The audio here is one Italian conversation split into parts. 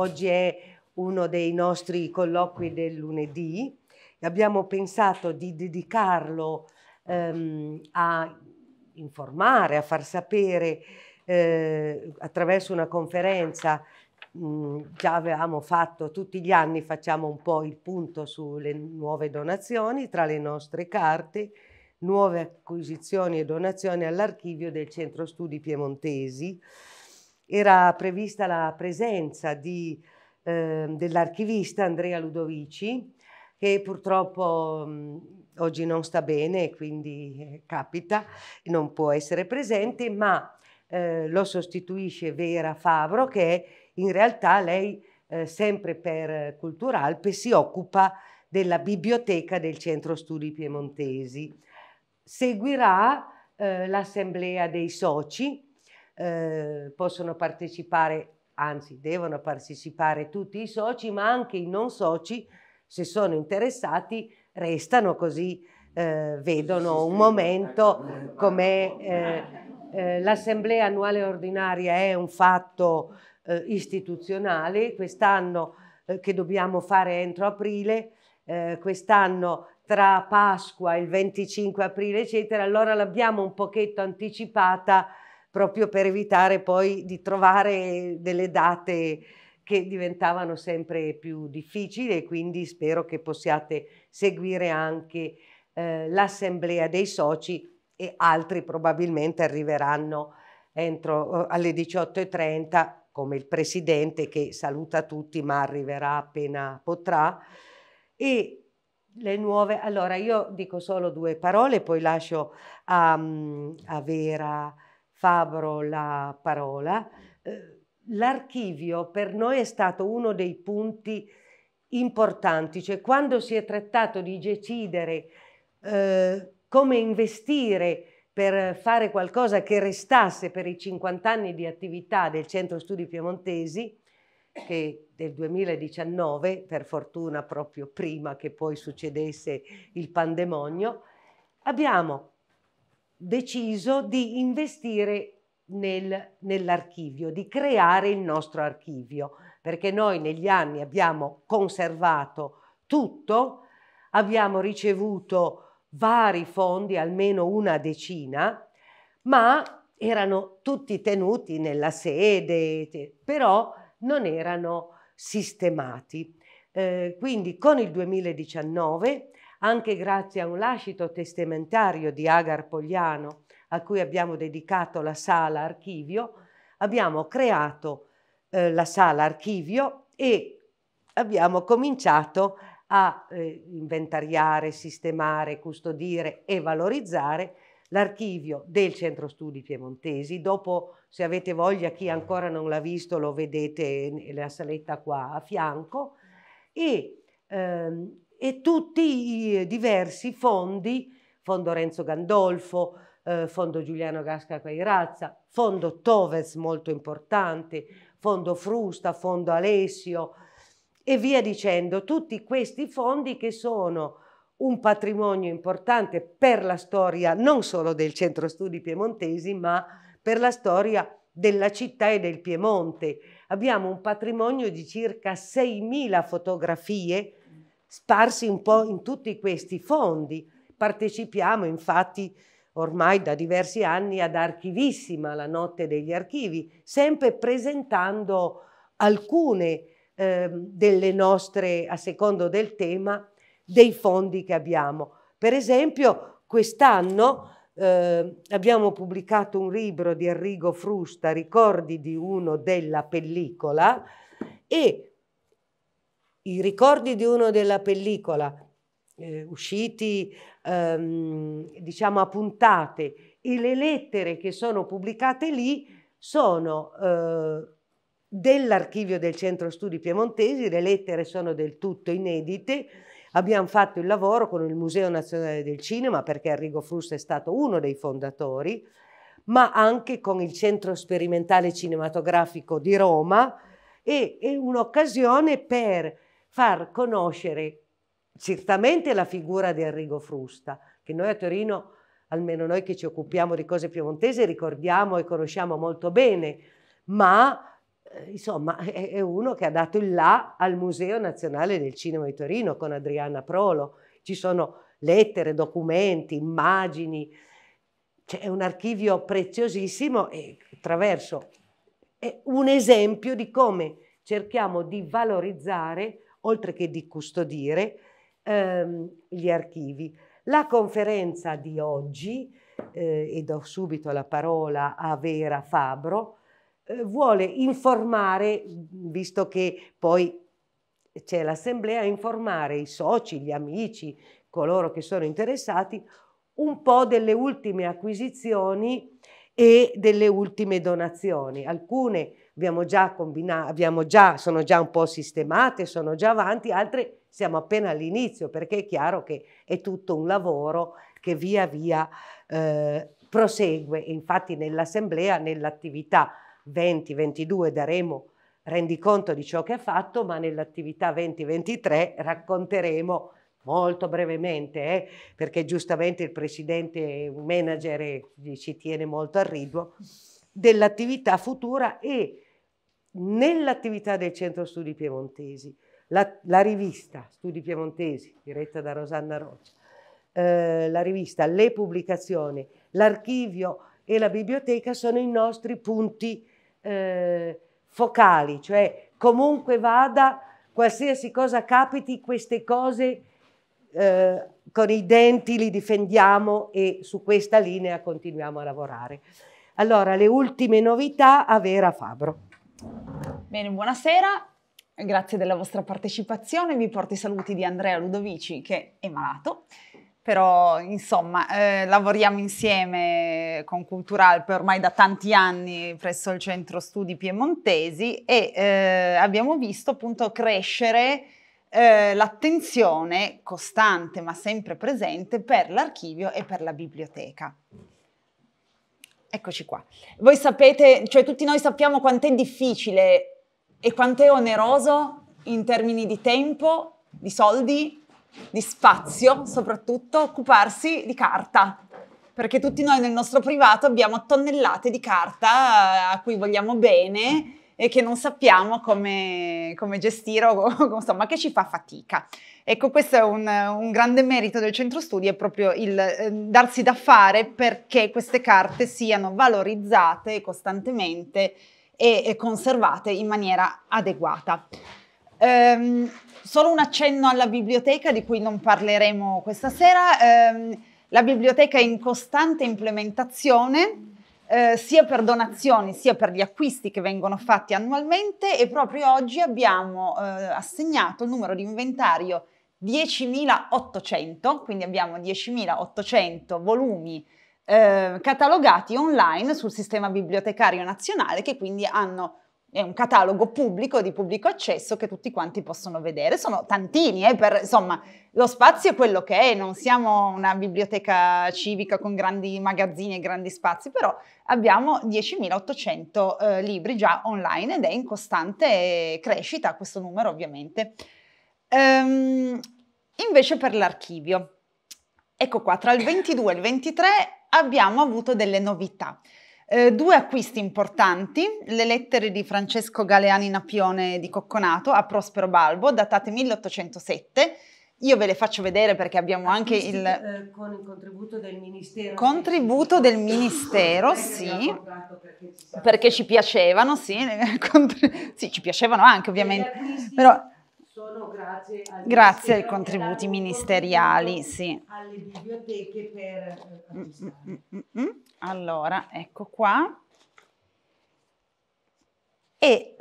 Oggi è uno dei nostri colloqui del lunedì e abbiamo pensato di dedicarlo ehm, a informare, a far sapere eh, attraverso una conferenza mm, già avevamo fatto tutti gli anni facciamo un po' il punto sulle nuove donazioni tra le nostre carte nuove acquisizioni e donazioni all'archivio del centro studi piemontesi era prevista la presenza di, eh, dell'archivista Andrea Ludovici, che purtroppo mh, mhmm, oggi non sta bene, quindi eh, capita, non può essere presente, ma eh, lo sostituisce Vera Favro, che in realtà lei, eh, sempre per Culturalpe, si occupa della biblioteca del Centro Studi Piemontesi. Seguirà eh, l'assemblea dei soci, eh, possono partecipare, anzi devono partecipare tutti i soci, ma anche i non soci, se sono interessati, restano così eh, vedono un momento come eh, eh, l'assemblea annuale ordinaria è un fatto eh, istituzionale, quest'anno eh, che dobbiamo fare entro aprile, eh, quest'anno tra Pasqua, il 25 aprile, eccetera, allora l'abbiamo un pochetto anticipata proprio per evitare poi di trovare delle date che diventavano sempre più difficili e quindi spero che possiate seguire anche eh, l'assemblea dei soci e altri probabilmente arriveranno entro, eh, alle 18.30 come il presidente che saluta tutti ma arriverà appena potrà e le nuove allora io dico solo due parole poi lascio a, mm, a Vera Fabro la parola. Eh, l'archivio per noi è stato uno dei punti importanti, cioè quando si è trattato di decidere eh, come investire per fare qualcosa che restasse per i 50 anni di attività del Centro Studi Piemontesi, che del 2019, per fortuna proprio prima che poi succedesse il pandemonio, abbiamo deciso di investire nel, nell'archivio, di creare il nostro archivio, perché noi negli anni abbiamo conservato tutto, abbiamo ricevuto vari fondi, almeno una decina, ma erano tutti tenuti nella sede, però non erano sistemati. Eh, quindi con il 2019 anche grazie a un lascito testamentario di Agar Pogliano, a cui abbiamo dedicato la sala archivio, abbiamo creato eh, la sala archivio e abbiamo cominciato a eh, inventariare, sistemare, custodire e valorizzare l'archivio del Centro Studi Piemontesi. Dopo, se avete voglia, chi ancora non l'ha visto, lo vedete nella saletta qua a fianco. E ehm, e tutti i diversi fondi, Fondo Renzo Gandolfo, eh, Fondo Giuliano Gasca Cairazza, Fondo Toves molto importante, Fondo Frusta, Fondo Alessio e via dicendo, tutti questi fondi che sono un patrimonio importante per la storia non solo del centro studi piemontesi, ma per la storia della città e del Piemonte. Abbiamo un patrimonio di circa 6.000 fotografie sparsi un po' in tutti questi fondi. Partecipiamo infatti ormai da diversi anni ad Archivissima, la notte degli archivi, sempre presentando alcune eh, delle nostre, a secondo del tema, dei fondi che abbiamo. Per esempio, quest'anno eh, abbiamo pubblicato un libro di Arrigo Frusta, Ricordi di uno della pellicola, e i ricordi di uno della pellicola, eh, usciti ehm, diciamo a puntate, e le lettere che sono pubblicate lì sono eh, dell'archivio del Centro Studi Piemontesi, le lettere sono del tutto inedite, Abbiamo fatto il lavoro con il Museo Nazionale del Cinema perché Arrigo Frusta è stato uno dei fondatori, ma anche con il Centro Sperimentale Cinematografico di Roma e è un'occasione per far conoscere certamente la figura di Arrigo Frusta, che noi a Torino, almeno noi che ci occupiamo di cose piemontese, ricordiamo e conosciamo molto bene, ma eh, insomma è uno che ha dato il là al Museo Nazionale del Cinema di Torino con Adriana Prolo. Ci sono lettere, documenti, immagini, c'è un archivio preziosissimo e attraverso è un esempio di come cerchiamo di valorizzare oltre che di custodire ehm, gli archivi. La conferenza di oggi, eh, e do subito la parola a Vera Fabro, eh, vuole informare, visto che poi c'è l'assemblea, informare i soci, gli amici, coloro che sono interessati, un po' delle ultime acquisizioni e delle ultime donazioni. Alcune abbiamo già combinato, abbiamo già, sono già un po' sistemate, sono già avanti, altre siamo appena all'inizio perché è chiaro che è tutto un lavoro che via via eh, prosegue. Infatti nell'assemblea, nell'attività 20-22 daremo rendiconto di ciò che è fatto, ma nell'attività 2023 racconteremo molto brevemente, eh, perché giustamente il presidente, un manager, eh, ci tiene molto al riduo, dell'attività futura e nell'attività del Centro Studi Piemontesi, la, la rivista Studi Piemontesi, diretta da Rosanna Roccia, eh, la rivista, le pubblicazioni, l'archivio e la biblioteca sono i nostri punti eh, focali, cioè comunque vada, qualsiasi cosa capiti, queste cose eh, con i denti li difendiamo e su questa linea continuiamo a lavorare. Allora, le ultime novità a Vera Fabro. Bene, buonasera. Grazie della vostra partecipazione. Vi porto i saluti di Andrea Ludovici che è malato. Però insomma eh, lavoriamo insieme con Cultural per ormai da tanti anni presso il Centro Studi Piemontesi e eh, abbiamo visto appunto crescere eh, l'attenzione costante ma sempre presente per l'archivio e per la biblioteca. Eccoci qua. Voi sapete, cioè tutti noi sappiamo quanto è difficile e quanto è oneroso in termini di tempo, di soldi, di spazio soprattutto, occuparsi di carta. Perché tutti noi nel nostro privato abbiamo tonnellate di carta eh, a cui vogliamo bene e che non sappiamo come, come gestire o insomma che ci fa fatica. Ecco, questo è un, un grande merito del centro studi, è proprio il eh, darsi da fare perché queste carte siano valorizzate costantemente e, e conservate in maniera adeguata. Ehm, solo un accenno alla biblioteca di cui non parleremo questa sera. Ehm, la biblioteca è in costante implementazione, eh, sia per donazioni sia per gli acquisti che vengono fatti annualmente e proprio oggi abbiamo eh, assegnato il numero di inventario 10.800, quindi abbiamo 10.800 volumi eh, catalogati online sul sistema bibliotecario nazionale che quindi hanno è un catalogo pubblico di pubblico accesso che tutti quanti possono vedere. Sono tantini, eh, per, insomma, lo spazio è quello che è, non siamo una biblioteca civica con grandi magazzini e grandi spazi, però abbiamo 10.800 eh, libri già online ed è in costante crescita questo numero ovviamente. Ehm, invece per l'archivio, ecco qua, tra il 22 e il 23 abbiamo avuto delle novità. Eh, due acquisti importanti, le lettere di Francesco Galeani Napione di Cocconato a Prospero Balbo, datate 1807. Io ve le faccio vedere perché abbiamo anche il... Eh, con il contributo del Ministero. Contributo del Ministero, sì. Perché ci, piacevano, sì, sì, ci piacevano anche ovviamente. Però solo grazie, grazie ai contributi ministeriali, sì. Alle biblioteche per... Eh, mm, mm, mm, mm, allora, ecco qua. E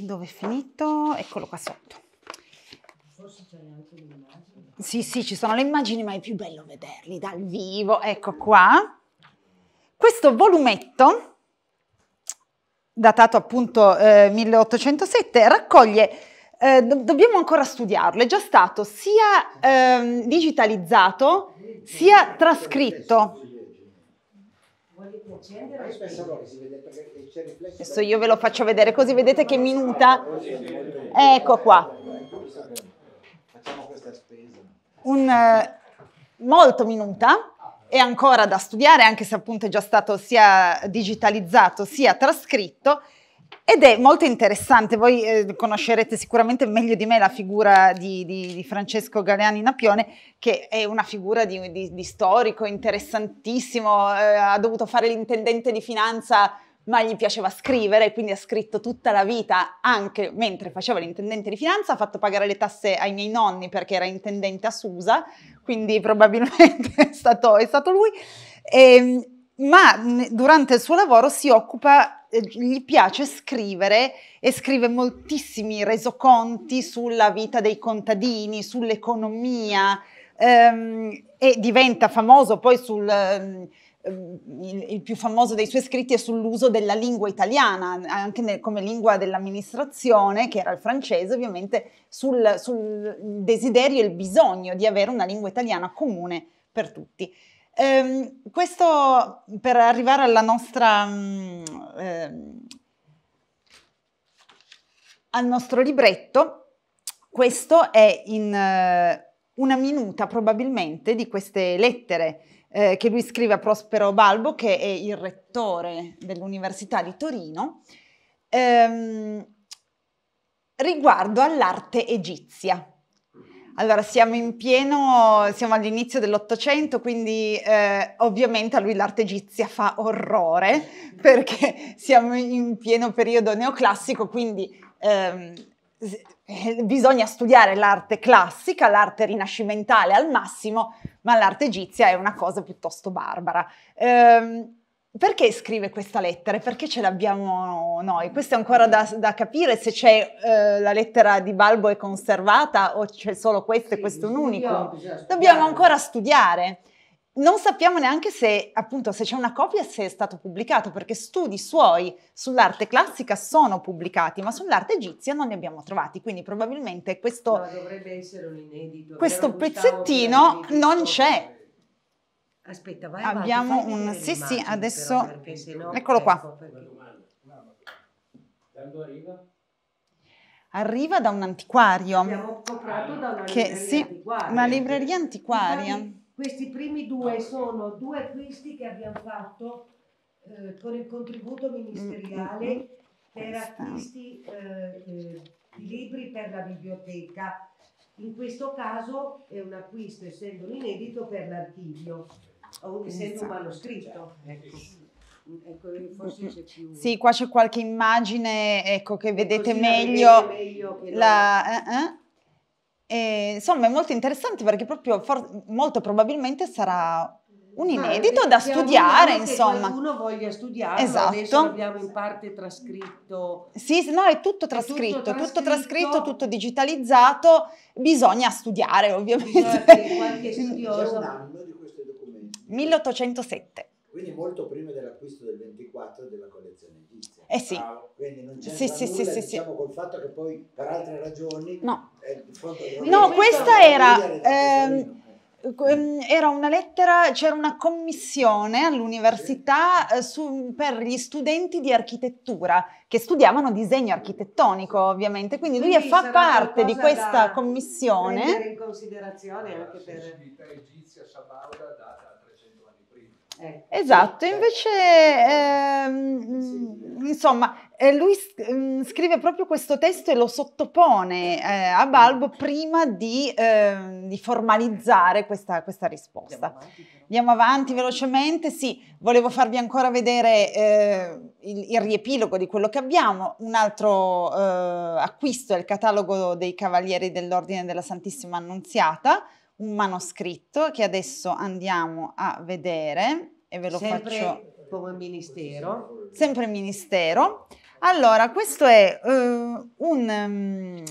dove è finito? Eccolo qua sotto. Forse c'è anche l'immagine. Sì, sì, ci sono le immagini, ma è più bello vederli dal vivo. Ecco qua. Questo volumetto datato appunto eh, 1807, raccoglie eh, do- dobbiamo ancora studiarlo, è già stato sia ehm, digitalizzato sia trascritto. Adesso io ve lo faccio vedere così vedete che minuta. Ecco qua. Un, eh, molto minuta è ancora da studiare anche se appunto è già stato sia digitalizzato sia trascritto ed è molto interessante, voi eh, conoscerete sicuramente meglio di me la figura di, di, di Francesco Galeani Napione, che è una figura di, di storico interessantissimo, eh, ha dovuto fare l'intendente di finanza ma gli piaceva scrivere, quindi ha scritto tutta la vita, anche mentre faceva l'intendente di finanza, ha fatto pagare le tasse ai miei nonni perché era intendente a Susa, quindi probabilmente è stato, è stato lui. E, ehm, ma durante il suo lavoro si occupa, eh, gli piace scrivere e scrive moltissimi resoconti sulla vita dei contadini, sull'economia ehm, e diventa famoso poi sul... Ehm, il, il, più famoso dei suoi scritti è sull'uso della lingua italiana, anche nel, come lingua dell'amministrazione, che era il francese, ovviamente, sul, sul desiderio e il bisogno di avere una lingua italiana comune per tutti. Ehm, questo per arrivare alla nostra... Mm, ehm, al nostro libretto, questo è in eh, una minuta probabilmente di queste lettere eh, che lui scrive a Prospero Balbo, che è il rettore dell'Università di Torino, ehm, riguardo all'arte egizia. Allora, siamo in pieno, siamo all'inizio dell'Ottocento, quindi eh, ovviamente a lui l'arte egizia fa orrore perché siamo in pieno periodo neoclassico, quindi ehm, eh, bisogna studiare l'arte classica, l'arte rinascimentale al massimo, ma l'arte egizia è una cosa piuttosto barbara. Ehm, perché scrive questa lettera e perché ce l'abbiamo noi? Questo è ancora da, da capire se c'è eh, la lettera di Balbo è conservata o c'è solo questo sì, e questo è un unico. Dobbiamo ancora studiare. Non sappiamo neanche se, appunto, se c'è una copia se è stato pubblicato, perché studi suoi sull'arte classica sono pubblicati, ma sull'arte egizia non li abbiamo trovati, quindi probabilmente questo, no, questo pezzettino non c'è. Aspetta, vai Abbiamo avanti, un... Sì, sì, adesso... Però, perché, Eccolo qua. Quando ecco. arriva? Arriva da un antiquario. Abbiamo comprato da una che, libreria sì, antiquaria. una libreria antiquaria. Infatti, questi primi due sono due acquisti che abbiamo fatto eh, con il contributo ministeriale mm -hmm. per acquisti eh, eh, di libri per la biblioteca. In questo caso è un acquisto, essendo un inedito, per l'archivio o essendo un manoscritto. Cioè, ecco. Ecco, più... Sì, qua c'è qualche immagine ecco, che vedete meglio. meglio che la... eh, eh. E, insomma, è molto interessante perché proprio for... molto probabilmente sarà un inedito ah, da studiare, insomma. Qualcuno voglia studiare, esatto. adesso abbiamo in parte trascritto. Sì, no, è tutto trascritto, è tutto, trascritto, tutto trascritto, tutto digitalizzato, bisogna studiare ovviamente. Bisogna qualche studioso. 1807. Quindi molto prima dell'acquisto del 24 della collezione egizia. Eh sì. Ah, quindi non c'è sì, sì, nulla, sì, diciamo, sì. col fatto che poi per altre ragioni... No, no questa era... Ehm, ehm, era una lettera, c'era una commissione all'università eh, su, per gli studenti di architettura che studiavano disegno architettonico ovviamente, quindi lui quindi fa parte di questa commissione. in considerazione anche per... La egizia sabauda data Esatto, invece ehm, insomma lui scrive proprio questo testo e lo sottopone eh, a mm. Balbo prima di, eh, di formalizzare questa, questa, risposta. Andiamo avanti velocemente, sì, volevo farvi ancora vedere eh, il, il, riepilogo di quello che abbiamo, un altro eh, acquisto è il catalogo dei Cavalieri dell'Ordine della Santissima Annunziata un manoscritto che adesso andiamo a vedere e ve lo Sempre faccio. Come ministero. Sempre ministero. Allora, questo è uh, un, um,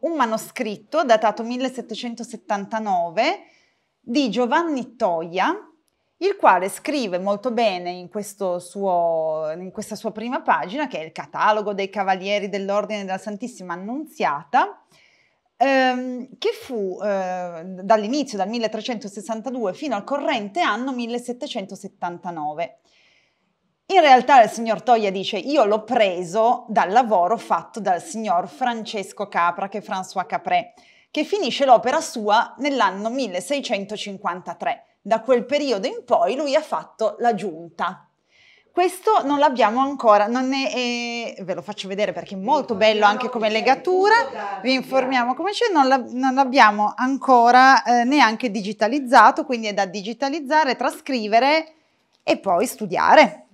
un manoscritto datato 1779 di Giovanni Toia, il quale scrive molto bene in, suo, in, questa sua prima pagina, che è il catalogo dei cavalieri dell'ordine della Santissima Annunziata, ehm, che fu eh, dall'inizio, dal 1362 fino al corrente anno 1779. In realtà il signor Toia dice io l'ho preso dal lavoro fatto dal signor Francesco Capra, che è François Capré, che finisce l'opera sua nell'anno 1653. Da quel periodo in poi lui ha fatto la giunta, questo non l'abbiamo ancora, non è, è, eh, ve lo faccio vedere perché è molto bello anche come legatura, vi informiamo come c'è, non, la, non l'abbiamo ancora eh, neanche digitalizzato, quindi è da digitalizzare, trascrivere e poi studiare.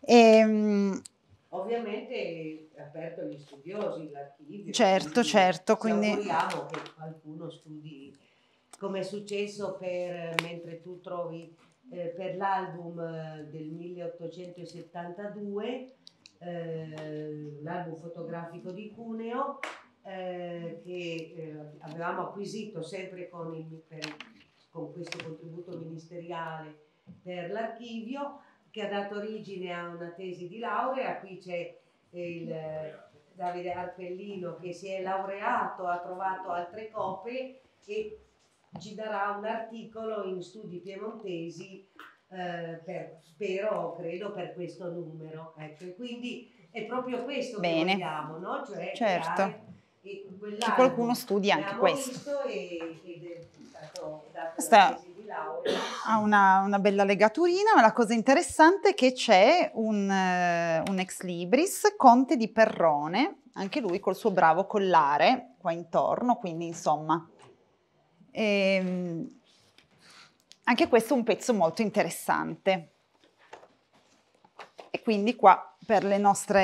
E, ehm, Ovviamente è aperto agli studiosi, l'archivio. Certo, quindi certo. Quindi... Auguriamo che qualcuno studi come è successo per mentre tu trovi eh, per l'album eh, del 1872, eh, l'album fotografico di Cuneo, eh, che eh, avevamo acquisito sempre con, il, per, con questo contributo ministeriale per l'archivio, che ha dato origine a una tesi di laurea. Qui c'è il... Davide Arpellino che si è laureato, ha trovato altre copie e ci darà un articolo in studi piemontesi eh, per, spero, credo, per questo numero. Ecco, quindi è proprio questo Bene. che vogliamo, no? Cioè certo. Che qualcuno studi anche questo. E, Ha una, una, bella legaturina, ma la cosa interessante è che c'è un, eh, un ex libris, Conte di Perrone, anche lui col suo bravo collare qua intorno, quindi insomma e, ehm, anche questo è un pezzo molto interessante. E quindi qua per nostre,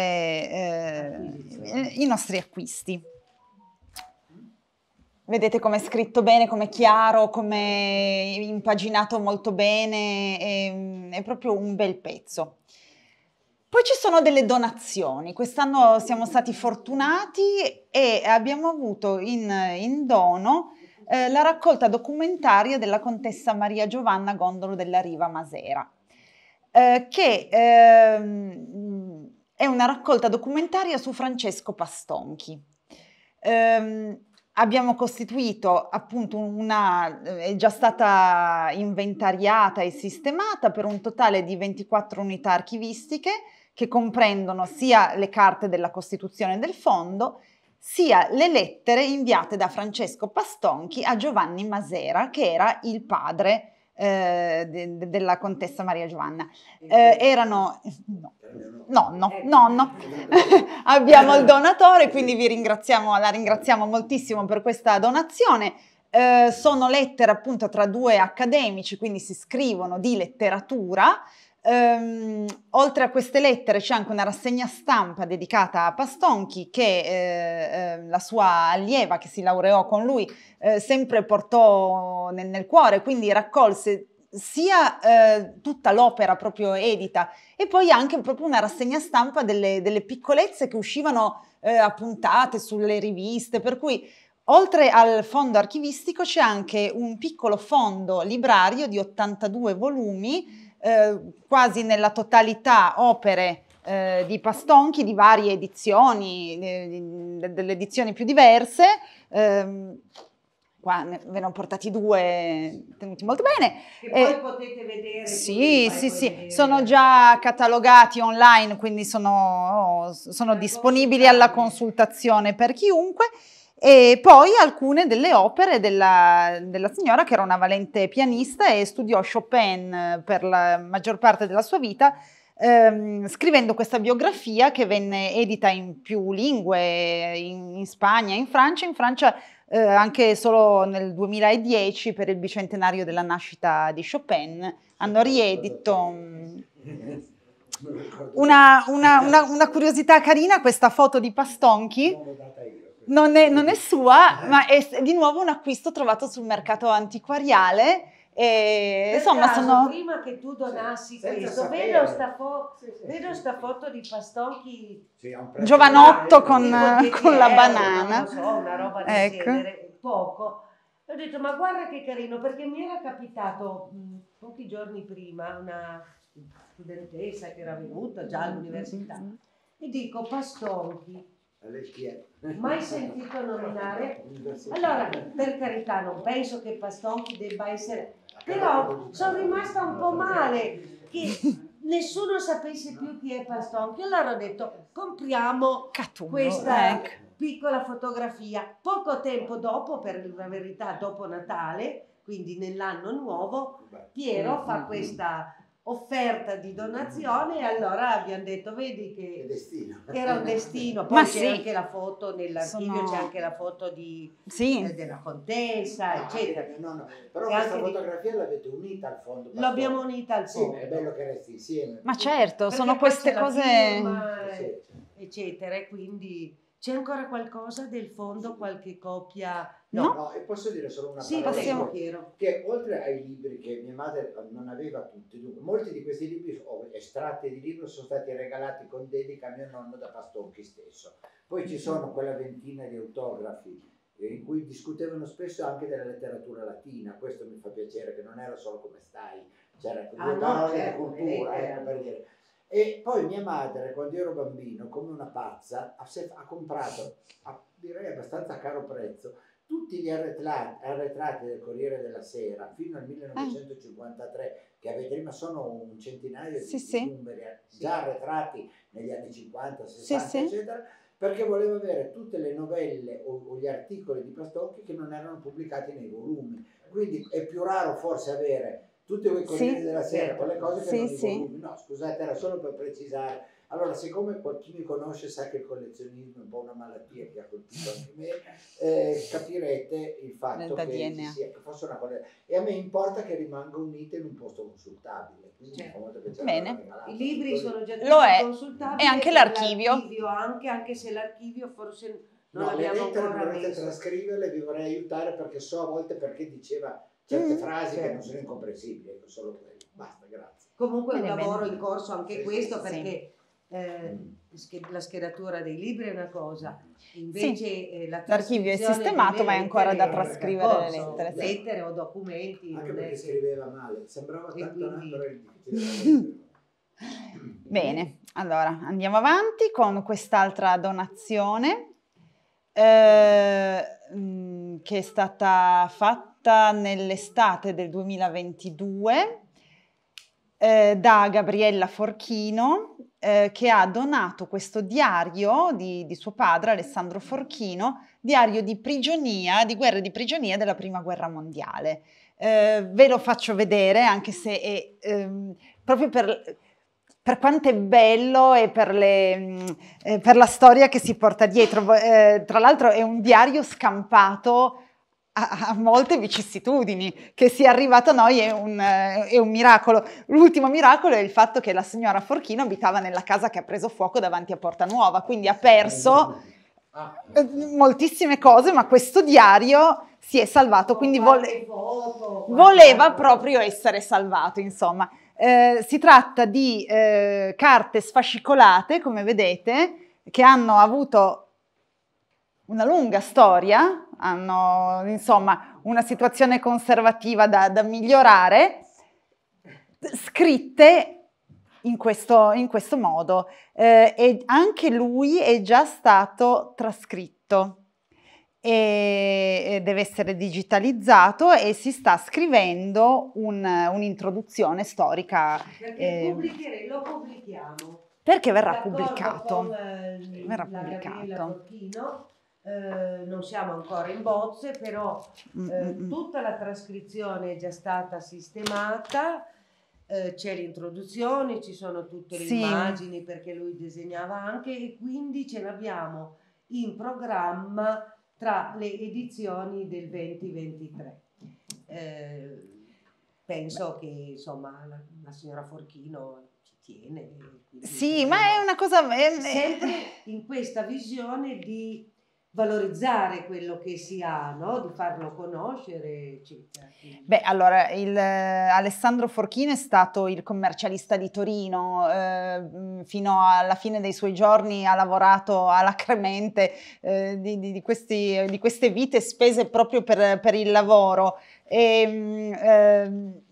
eh, i nostri acquisti. Vedete come è scritto bene, come è chiaro, come è impaginato molto bene, è, ehm, è proprio un bel pezzo. Poi ci sono delle donazioni, quest'anno siamo stati fortunati e abbiamo avuto in, in dono eh, la raccolta documentaria della contessa Maria Giovanna Gondolo della Riva Masera, eh, che ehm, è una raccolta documentaria su Francesco Pastonchi. Eh, abbiamo costituito appunto una, è già stata inventariata e sistemata per un totale di 24 unità archivistiche che comprendono sia le carte della costituzione del fondo sia le lettere inviate da Francesco Pastonchi a Giovanni Masera, che era il padre eh, de, de, della contessa Maria Giovanna. Eh, eh erano no, nonno, eh. nonno. Abbiamo il donatore, quindi vi ringraziamo, la ringraziamo moltissimo per questa donazione. Eh, sono lettere appunto tra due accademici, quindi si scrivono di letteratura. Um, oltre a queste lettere c'è anche una rassegna stampa dedicata a Pastonchi che eh, eh, la sua allieva che si laureò con lui eh, sempre portò nel, nel, cuore, quindi raccolse sia eh, tutta l'opera proprio edita e poi anche proprio una rassegna stampa delle, delle piccolezze che uscivano eh, appuntate sulle riviste, per cui Oltre al fondo archivistico c'è anche un piccolo fondo librario di 82 volumi eh, quasi nella totalità opere eh, di Pastonchi di varie edizioni, eh, delle edizioni più diverse. Ehm, qua ve ne ho portati due tenuti molto bene. Che poi eh, potete vedere. Sì, sì, sì, vedere. sono già catalogati online, quindi sono, sono disponibili alla consultazione per chiunque. E poi alcune delle opere della, della, signora che era una valente pianista e studiò Chopin eh, per la maggior parte della sua vita, ehm, scrivendo questa biografia che venne edita in più lingue, in, in Spagna, in Francia, in Francia eh, anche solo nel 2010 per il bicentenario della nascita di Chopin, hanno riedito... Mm, una, una, una, una curiosità carina, questa foto di Pastonchi non è, non è eh. sua, ma eh. è di nuovo un acquisto trovato sul mercato antiquariale. E, insomma, caso, sono... prima che tu donassi sì, questo, vedo sta, fo- sì, sì, vedo sta foto di Pastonchi giovanotto con, eh, con la banana. Non so, una roba del ecco. genere, poco. ho detto, ma guarda che carino, perché mi era capitato mh, mm, pochi giorni prima una studentessa che era venuta già mm, mm, all'università mm-hmm. e dico, Pastonchi, mai sentito nominare. Allora, per carità, non penso che Pastonchi debba essere... Però sono rimasta un po' male che nessuno sapesse più chi è Pastonchi. Allora ho detto, compriamo questa ecco. piccola fotografia. Poco tempo dopo, per la verità, dopo Natale, quindi nell'anno nuovo, Piero fa questa offerta di donazione e allora abbiamo detto vedi che era un destino poi Ma c'è sì. anche la foto nell'archivio Sono... c'è anche la foto di, sì. eh, della contessa no, ah, eccetera no, no. però e questa fotografia di... l'avete unita al fondo l'abbiamo unita al fondo sì, è bello che resti insieme ma certo Perché sono queste cose firma, sì, eccetera e quindi c'è ancora qualcosa del fondo, qualche copia? No, no, no e posso dire solo una sì, parola. Sì, passiamo. Ecco, che oltre ai libri che mia madre non aveva tutti, dunque, molti di questi libri o oh, estratti di libri sono stati regalati con dedica a mio nonno da Pastonchi stesso. Poi ci mm. sono quella ventina di autografi eh, in cui discutevano spesso anche della letteratura latina, questo mi fa piacere che non era solo come stai, c'era ah, due ah, parole no, certo, di cultura, ecco, per dire e poi mia madre, quando io ero bambino, come una pazza, ha, comprato a direi abbastanza a caro prezzo tutti gli arretrati, arretrati, del Corriere della Sera fino al 1953, ah. che avete prima sono un centinaio sì, di, sì. numeri eh, già arretrati negli anni 50, 60, sì, eccetera, perché voleva avere tutte le novelle o, o, gli articoli di Pastocchi che non erano pubblicati nei volumi. Quindi è più raro forse avere tutte quelle cose sì, della sera, certo. quelle cose che sì, non sì. Volumi. No, scusate, era solo per precisare. Allora, siccome chi mi conosce sa che il collezionismo è un po' una malattia che ha colpito anche me, eh, capirete il fatto che, sia, che, fosse una collezione. E a me importa che rimanga unita in un posto consultabile. Quindi Certo. Bene. I libri sono già tutti Lo è. consultabili. E anche l'archivio. l'archivio anche, anche se l'archivio forse non no, l'abbiamo le lettere non dovete trascriverle, vi vorrei aiutare perché so a volte perché diceva certe mm, frasi certo. che non sono incomprensibili, ecco, solo quello. Basta, grazie. Comunque è un lavoro in corso anche sì, questo sì, perché sì. Eh, mm. la schedatura dei libri è una cosa, invece eh, la l'archivio è sistemato ma è ancora da trascrivere corso, le lettere. Lettere o documenti. Anche perché scriveva male, sembrava tanto quindi... difficile. Bene, allora andiamo avanti con quest'altra donazione eh, mm, che è stata fatta fatta nell'estate del 2022 eh, da Gabriella Forchino eh, che ha donato questo diario di, di, suo padre Alessandro Forchino, diario di prigionia, di guerra di prigionia della prima guerra mondiale. Eh, ve lo faccio vedere anche se è ehm, proprio per per quanto è bello e per, le, mm, eh, per, la storia che si porta dietro. Eh, tra l'altro è un diario scampato a, a molte vicissitudini, che sia arrivato a noi è un, eh, è un miracolo. L'ultimo miracolo è il fatto che la signora Forchino abitava nella casa che ha preso fuoco davanti a Porta Nuova, quindi ha perso eh, moltissime cose, ma questo diario si è salvato, quindi vole voleva proprio essere salvato, insomma. Eh, si tratta di eh, carte sfascicolate, come vedete, che hanno avuto una lunga storia, hanno insomma una situazione conservativa da, da migliorare, scritte in questo, in questo modo eh, e anche lui è già stato trascritto e deve essere digitalizzato e si sta scrivendo un, un'introduzione storica. Perché eh, lo pubblichiamo. Perché verrà pubblicato. Con, eh, verrà pubblicato. Gabriella Borghino eh, non siamo ancora in bozze, però mm, eh, mm, mm. tutta la trascrizione è già stata sistemata, eh, c'è l'introduzione, ci sono tutte le sì. immagini perché lui disegnava anche e quindi ce l'abbiamo in programma tra le edizioni del 2023. Eh, penso Beh. che insomma la, la signora Forchino ci tiene. Sì, ma è una cosa... Sempre in questa visione di valorizzare quello che si ha, no? di farlo conoscere, eccetera. Beh, allora, il, eh, Alessandro Forchino è stato il commercialista di Torino, eh, fino alla fine dei suoi giorni ha lavorato alacremente eh, di, di, di, questi, di, queste vite spese proprio per, per il lavoro. E, ehm, ehm,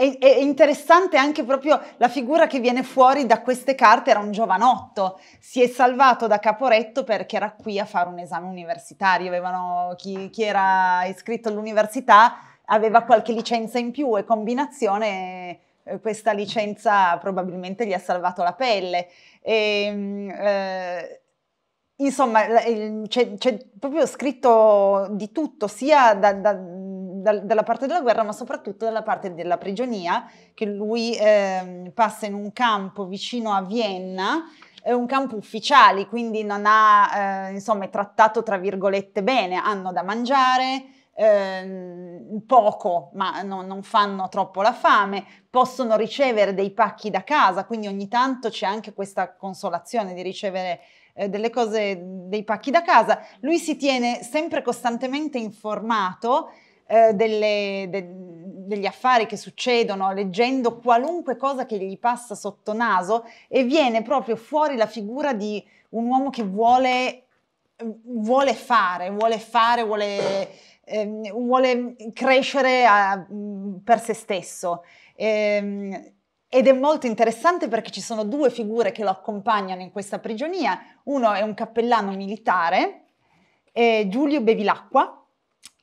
è, è, interessante anche proprio la figura che viene fuori da queste carte, era un giovanotto, si è salvato da Caporetto perché era qui a fare un esame universitario, Avevano, chi, chi era iscritto all'università aveva qualche licenza in più e combinazione eh, questa licenza probabilmente gli ha salvato la pelle. E, ehm, eh, insomma, c'è, proprio scritto di tutto, sia da, da dal, dalla parte della guerra, ma soprattutto dalla parte della prigionia, che lui eh, passa in un campo vicino a Vienna, è un campo ufficiale, quindi non ha, eh, insomma, è trattato tra virgolette bene, hanno da mangiare, eh, poco, ma no, non fanno troppo la fame, possono ricevere dei pacchi da casa, quindi ogni tanto c'è anche questa consolazione di ricevere eh, delle cose, dei pacchi da casa. Lui si tiene sempre costantemente informato eh, delle, de, degli affari che succedono, leggendo qualunque cosa che gli passa sotto naso e viene proprio fuori la figura di un uomo che vuole, vuole fare, vuole fare, vuole, eh, vuole crescere a, per se stesso. Eh, ed è molto interessante perché ci sono due figure che lo accompagnano in questa prigionia. Uno è un cappellano militare, eh, Giulio Bevilacqua,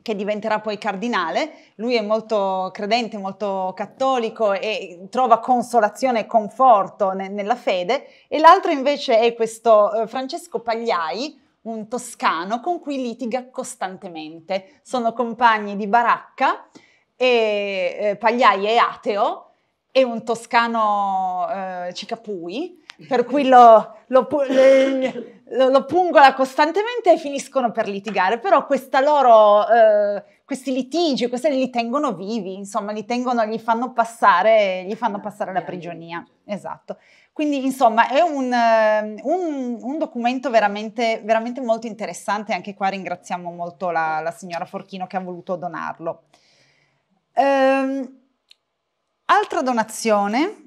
che diventerà poi cardinale, lui è molto credente, molto cattolico e trova consolazione e conforto ne nella fede, e l'altro invece è questo eh, Francesco Pagliai, un toscano con cui litiga costantemente. Sono compagni di baracca e eh, Pagliai è ateo, è un toscano eh, cicapui per cui lo, lo, lo, lo, pungola costantemente e finiscono per litigare, però loro, eh, questi litigi, questi li tengono vivi, insomma, li tengono, gli fanno passare, gli fanno passare la prigionia, esatto. Quindi insomma è un, eh, un, un documento veramente, veramente, molto interessante, anche qua ringraziamo molto la, la signora Forchino che ha voluto donarlo. Ehm, altra donazione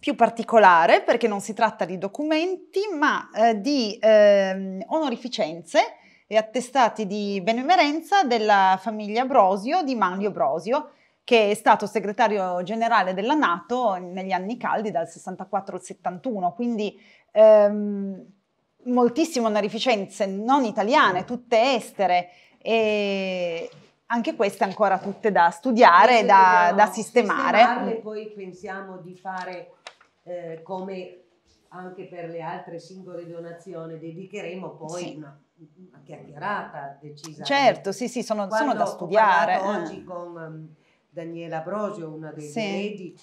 più particolare perché non si tratta di documenti ma eh, di eh, onorificenze e attestati di benemerenza della famiglia Brosio di Manlio Brosio che è stato segretario generale della Nato negli anni caldi dal 64 al 71 quindi ehm, moltissime onorificenze non italiane tutte estere e anche queste ancora tutte da studiare da, da, sistemare. Sistemarle, poi pensiamo di fare eh, come anche per le altre singole donazioni, dedicheremo poi sì. una, una, chiacchierata decisa. Certo, sì, sì, sono, sono da studiare. Ho oggi con um, Daniela Brosio, una dei sì. Medi,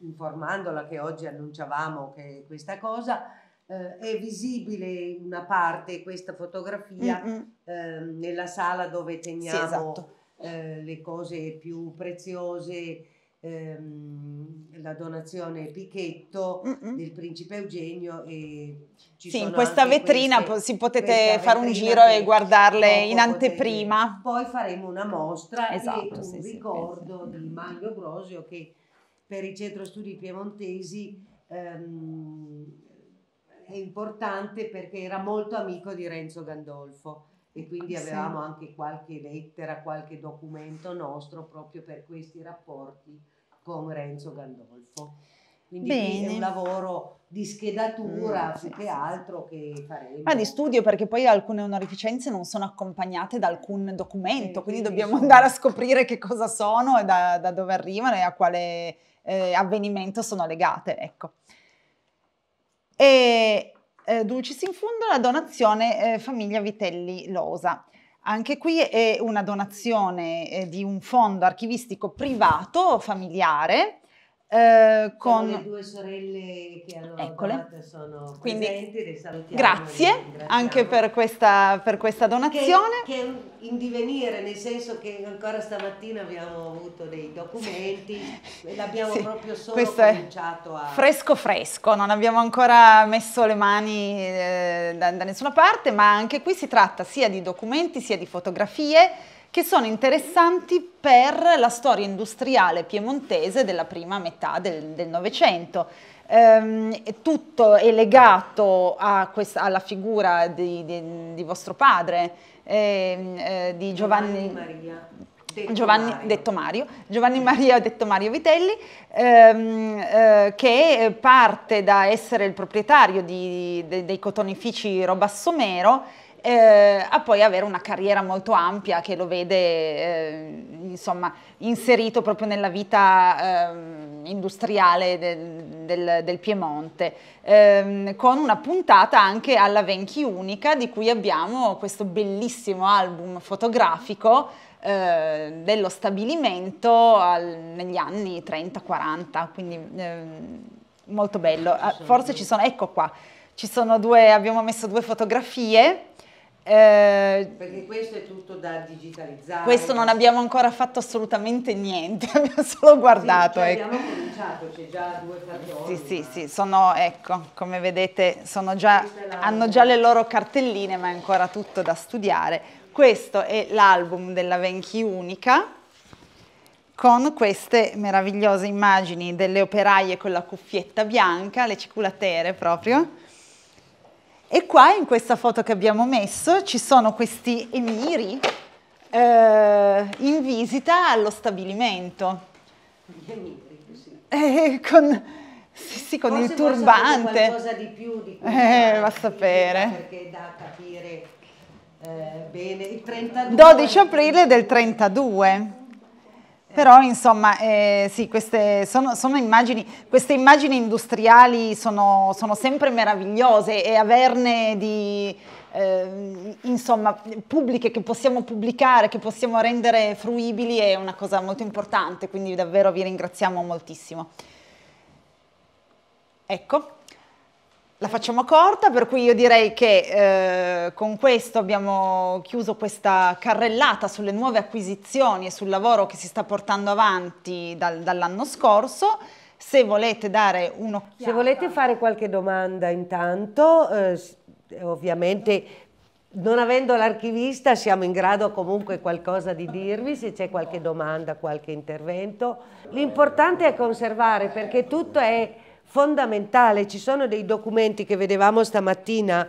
informandola che oggi annunciavamo che questa cosa, eh, è visibile una parte, questa fotografia, mm -hmm. eh, nella sala dove teniamo sì, esatto. eh, le cose più preziose, ehm, la donazione Pichetto Mm-mm. del principe Eugenio e ci sì, in questa vetrina queste, si potete fare un giro e guardarle in anteprima. Potete. Poi faremo una mostra esatto, e un sì, ricordo sì, di Mario Brosio che per il Centro Studi Piemontesi ehm, è importante perché era molto amico di Renzo Gandolfo e quindi avevamo sì. anche qualche lettera, qualche documento nostro proprio per questi rapporti con Renzo Gandolfo. Quindi Bene. è un lavoro di schedatura mm, più sì, che sì, altro che faremo. Ma di studio perché poi alcune onorificenze non sono accompagnate da alcun documento, quindi, quindi dobbiamo sono... andare a scoprire che cosa sono e da, da dove arrivano e a quale eh, avvenimento sono legate. Ecco. E eh, Dulcis in fondo la donazione eh, famiglia Vitelli Losa. Anche qui è una donazione eh, di un fondo archivistico privato familiare eh, con le due sorelle che hanno Eccole. sono Quindi, Grazie anche per questa, per questa donazione. Che, che, in divenire, nel senso che ancora stamattina abbiamo avuto dei documenti, sì. l'abbiamo sì. proprio solo Questo cominciato a... Fresco fresco, non abbiamo ancora messo le mani eh, da, da nessuna parte, ma anche qui si tratta sia di documenti sia di fotografie che sono interessanti per la storia industriale piemontese della prima metà del Novecento. Ehm, tutto è legato questa, alla figura di, di, di vostro padre, eh, eh, di Giovanni, Maria. Detto Giovanni, Mario. Detto Mario, Giovanni Maria detto Mario Vitelli, ehm, eh, che parte da essere il proprietario di, de, dei cotonifici Robassomero eh, a poi avere una carriera molto ampia che lo vede eh, insomma, inserito proprio nella vita eh, industriale del, del, del Piemonte, ehm, con una puntata anche alla Venchi Unica di cui abbiamo questo bellissimo album fotografico eh, dello stabilimento al, negli anni 30-40, quindi ehm, molto bello. Ah, forse ci sono, ecco qua, ci sono due, abbiamo messo due fotografie eh, Perché questo è tutto da digitalizzare. Questo non abbiamo ancora fatto assolutamente niente, abbiamo solo guardato. Sì, cioè, ecco. Abbiamo cominciato, c'è già due cartellini. Sì, sì, ma... sì, sono, ecco, come vedete, già, hanno già le loro cartelline, ma è ancora tutto da studiare. Questo è l'album della Venchi Unica con queste meravigliose immagini delle operaie con la cuffietta bianca, le ciculatere proprio e qua in questa foto che abbiamo messo ci sono questi emiri eh, in visita allo stabilimento. Gli emiri, sì. Eh, con, sì, sì, con Forse il turbante. Qualcosa di più di cui eh, va a sapere. Perché da capire eh, bene il 32. 12 aprile del 32. Però insomma eh, sì, queste, sono, sono immagini, queste immagini, industriali sono, sono, sempre meravigliose e averne di eh, insomma, pubbliche che possiamo pubblicare, che possiamo rendere fruibili è una cosa molto importante, quindi davvero vi ringraziamo moltissimo. Ecco. La facciamo corta, per cui io direi che eh, con questo abbiamo chiuso questa carrellata sulle nuove acquisizioni e sul lavoro che si sta portando avanti dal, dall'anno scorso. Se volete dare un'occhiata. Se volete fare qualche domanda intanto, eh, ovviamente non avendo l'archivista siamo in grado comunque qualcosa di dirvi se c'è qualche domanda, qualche intervento. L'importante è conservare perché tutto è fondamentale, ci sono dei documenti che vedevamo stamattina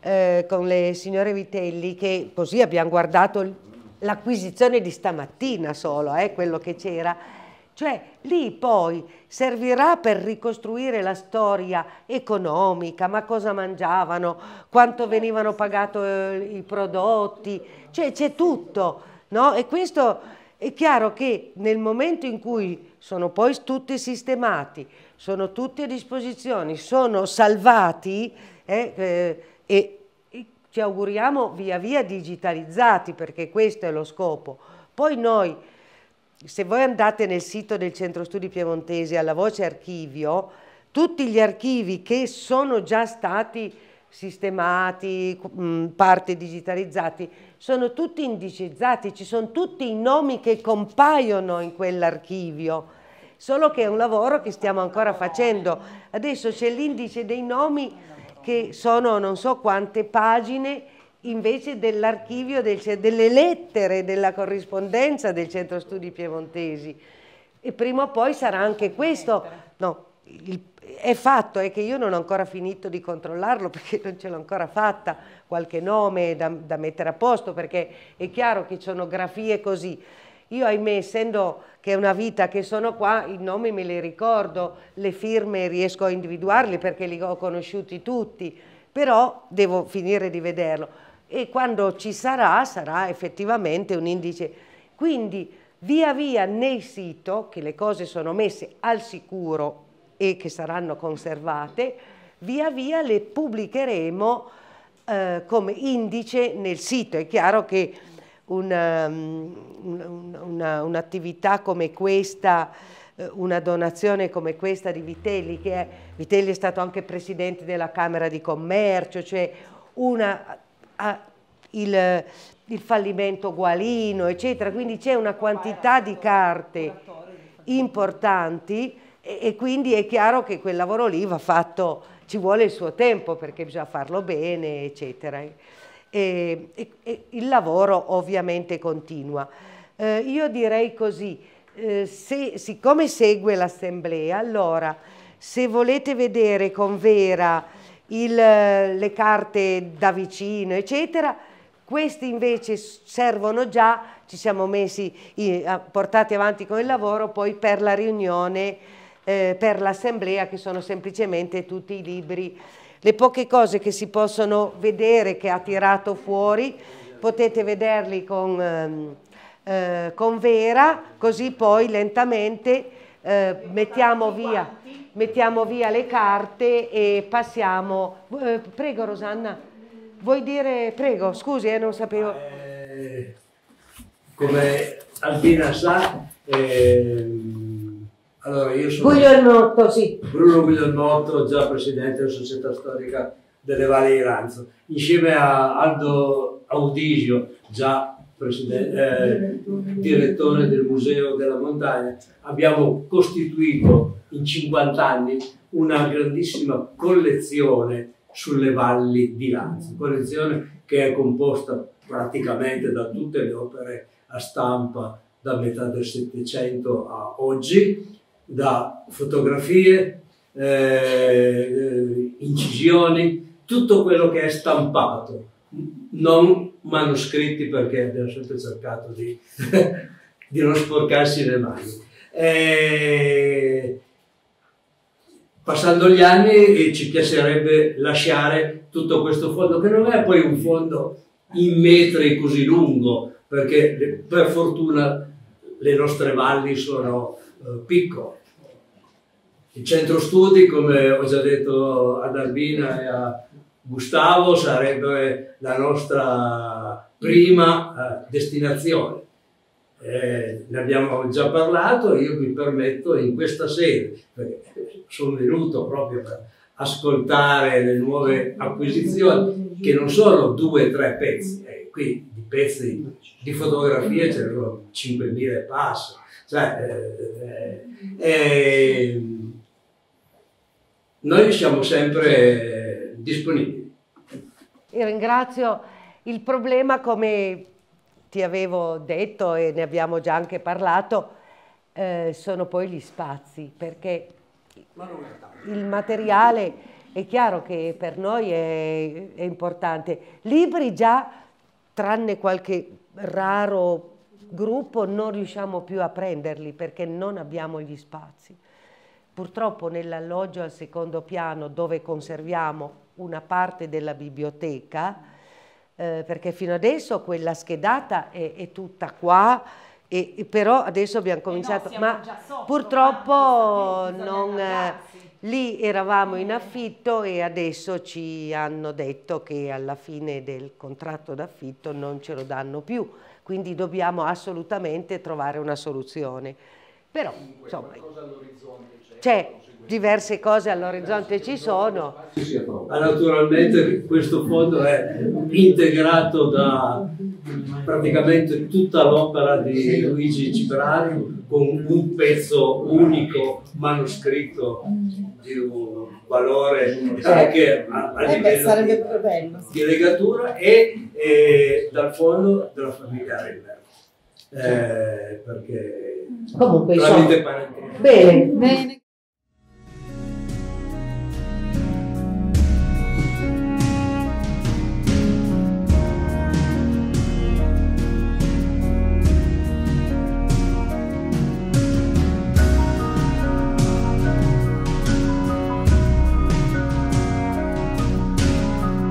eh, con le signore Vitelli che così abbiamo guardato l'acquisizione di stamattina solo, eh, quello che c'era, cioè lì poi servirà per ricostruire la storia economica, ma cosa mangiavano, quanto venivano pagati eh, i prodotti, cioè c'è tutto, no? E questo è chiaro che nel momento in cui sono poi tutti sistemati, sono tutti a disposizione, sono salvati eh, eh, e ci auguriamo via via digitalizzati perché questo è lo scopo. Poi noi, se voi andate nel sito del Centro Studi Piemontesi alla voce archivio, tutti gli archivi che sono già stati sistemati, mm, parte digitalizzati, sono tutti indicizzati, ci sono tutti i nomi che compaiono in quell'archivio solo che è un lavoro che stiamo ancora facendo. Adesso c'è l'indice dei nomi che sono non so quante pagine invece dell'archivio del, delle lettere della corrispondenza del Centro Studi Piemontesi e prima o poi sarà anche questo. No, il, è fatto, è che io non ho ancora finito di controllarlo perché non ce l'ho ancora fatta, qualche nome da, da mettere a posto perché è chiaro che sono grafie così. Io ahimè essendo che è una vita che sono qua, i nomi me li ricordo, le firme riesco a individuarli perché li ho conosciuti tutti, però devo finire di vederlo. E quando ci sarà, sarà effettivamente un indice. Quindi via via nel sito, che le cose sono messe al sicuro e che saranno conservate, via via le pubblicheremo eh, come indice nel sito. È chiaro che un'attività ehm, un, un, un come questa, eh, una donazione come questa di Vitelli, che è, Vitelli è stato anche presidente della Camera di Commercio, cioè una, a, il, il, fallimento Gualino, eccetera, quindi c'è una quantità di carte importanti e, e quindi è chiaro che quel lavoro lì va fatto, ci vuole il suo tempo perché bisogna farlo bene, eccetera e, e, e il lavoro ovviamente continua. Eh, io direi così, eh, se, siccome segue l'assemblea, allora se volete vedere con Vera il, le carte da vicino, eccetera, questi invece servono già, ci siamo messi, portati avanti con il lavoro, poi per la riunione, eh, per l'assemblea, che sono semplicemente tutti i libri le poche cose che si possono vedere che ha tirato fuori, potete vederli con, ehm, eh, con Vera, così poi lentamente eh, mettiamo, via, mettiamo, via, le carte e passiamo. Eh, prego Rosanna, vuoi dire, prego, scusi, eh, non sapevo. Eh, come Albina sa, ehm, allora, io sono Guglielmotto, sì. Bruno Guglielmotto, già presidente della società storica delle Valle di Ranzo, insieme a Aldo Audisio, già eh, direttore del Museo della Montagna, abbiamo costituito in 50 anni una grandissima collezione sulle valli di Ranzo, collezione che è composta praticamente da tutte le opere a stampa da metà del Settecento a oggi, da fotografie, eh, incisioni, tutto quello che è stampato, non manoscritti perché abbiamo sempre cercato di, di non sporcarsi le mani. Eh, passando gli anni eh, ci piacerebbe lasciare tutto questo fondo, che non è poi un fondo in metri così lungo, perché per fortuna le nostre valli sono eh, piccolo. Il centro studi, come ho già detto ad Albina e a Gustavo, sarebbe la nostra prima eh, destinazione. Eh, ne abbiamo già parlato, io mi permetto in questa sede, perché sono venuto proprio per ascoltare le nuove acquisizioni, che non sono due o tre pezzi, eh, qui di pezzi di fotografia ce ne sono 5.000 e passa, cioè, eh, eh, eh, noi siamo sempre disponibili. Io ringrazio il problema, come ti avevo detto e ne abbiamo già anche parlato, eh, sono poi gli spazi, perché il materiale è chiaro che per noi è, è importante. Libri già, tranne qualche raro gruppo non riusciamo più a prenderli perché non abbiamo gli spazi. Purtroppo nell'alloggio al secondo piano dove conserviamo una parte della biblioteca, eh, perché fino adesso quella schedata è, è tutta qua, e, e però adesso abbiamo cominciato, no, ma sotto, purtroppo non, eh, lì eravamo in eh. affitto e adesso ci hanno detto che alla fine del contratto d'affitto non ce lo danno più quindi dobbiamo assolutamente trovare una soluzione. Però, insomma, c'è diverse cose all'orizzonte ci sono. Ma ah, naturalmente questo fondo è integrato da praticamente tutta l'opera di Luigi Cibrani con un pezzo unico manoscritto di un valore anche a, eh livello di, legatura e, e, dal fondo della famiglia Rimmer. Eh, perché comunque bene. bene.